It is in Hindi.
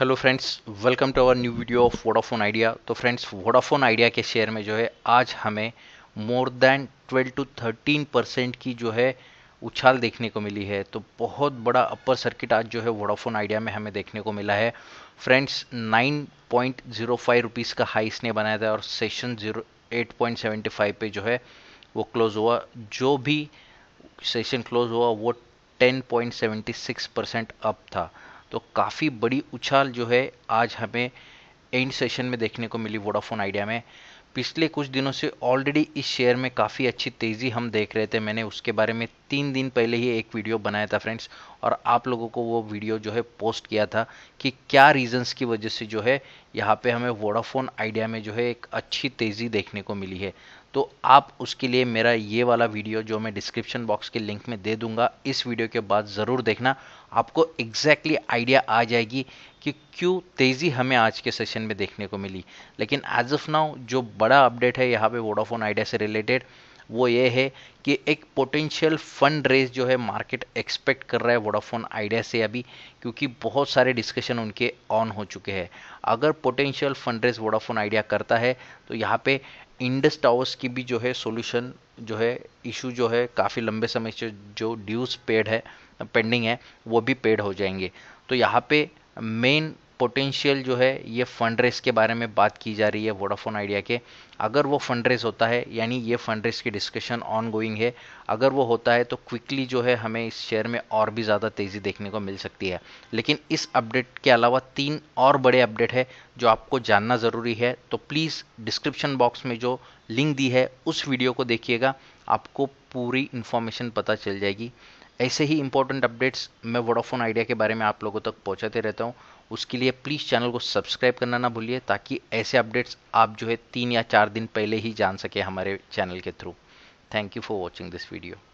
hello friends welcome to our new video of Vodafone Idea तो फ्रेंड्स वोडाफोन आइडिया के शेयर में जो है आज हमें मोर देन 12 टू 13 परसेंट की जो है उछाल देखने को मिली है तो बहुत बड़ा अपर सर्किट आज जो है वोडाफोन आइडिया में हमें देखने को मिला है friends nine point zero five rupees का हाई इसने बनाया था और session zero eight point seventy five पे जो है वो क्लोज़ हुआ जो भी सेशन क्लोज हुआ वो ten point seventy six percent up था तो काफ़ी बड़ी उछाल जो है आज हमें एंड सेशन में देखने को मिली वोडाफोन आइडिया में पिछले कुछ दिनों से ऑलरेडी इस शेयर में काफ़ी अच्छी तेज़ी हम देख रहे थे मैंने उसके बारे में तीन दिन पहले ही एक वीडियो बनाया था फ्रेंड्स और आप लोगों को वो वीडियो जो है पोस्ट किया था कि क्या रीजंस की वजह से जो है यहाँ पे हमें वोडाफोन आइडिया में जो है एक अच्छी तेज़ी देखने को मिली है तो आप उसके लिए मेरा ये वाला वीडियो जो मैं डिस्क्रिप्शन बॉक्स के लिंक में दे दूंगा इस वीडियो के बाद ज़रूर देखना आपको एग्जैक्टली exactly आइडिया आ जाएगी कि क्यों तेज़ी हमें आज के सेशन में देखने को मिली लेकिन एज ऑफ नाउ जो बड़ा अपडेट है यहाँ पे वोडाफोन आइडिया से रिलेटेड वो ये है कि एक पोटेंशियल फंड रेज जो है मार्केट एक्सपेक्ट कर रहा है वोडाफोन आइडिया से अभी क्योंकि बहुत सारे डिस्कशन उनके ऑन हो चुके हैं अगर potential fund raise Vodafone Idea करता है तो यहाँ पे इंडस टावर्स की भी जो है सोल्यूशन जो है इशू जो है काफ़ी लंबे समय से जो ड्यूज पेड है पेंडिंग है वो भी पेड हो जाएंगे तो यहाँ पे मेन पोटेंशियल जो है ये फंड रेस के बारे में बात की जा रही है वोडाफोन आइडिया के अगर वो फंड रेस होता है यानी ये फंड रेस की डिस्कशन ऑन गोइंग है अगर वो होता है तो क्विकली जो है हमें इस शेयर में और भी ज़्यादा तेज़ी देखने को मिल सकती है लेकिन इस अपडेट के अलावा तीन और बड़े अपडेट है जो आपको जानना ज़रूरी है तो प्लीज़ डिस्क्रिप्शन बॉक्स में जो लिंक दी है उस वीडियो को देखिएगा आपको पूरी इन्फॉर्मेशन पता चल जाएगी ऐसे ही इंपॉर्टेंट अपडेट्स मैं वोडाफोन आइडिया के बारे में आप लोगों तक पहुँचाते रहता हूँ उसके लिए प्लीज़ चैनल को सब्सक्राइब करना ना भूलिए ताकि ऐसे अपडेट्स आप जो है तीन या चार दिन पहले ही जान सके हमारे चैनल के through thank you for watching this video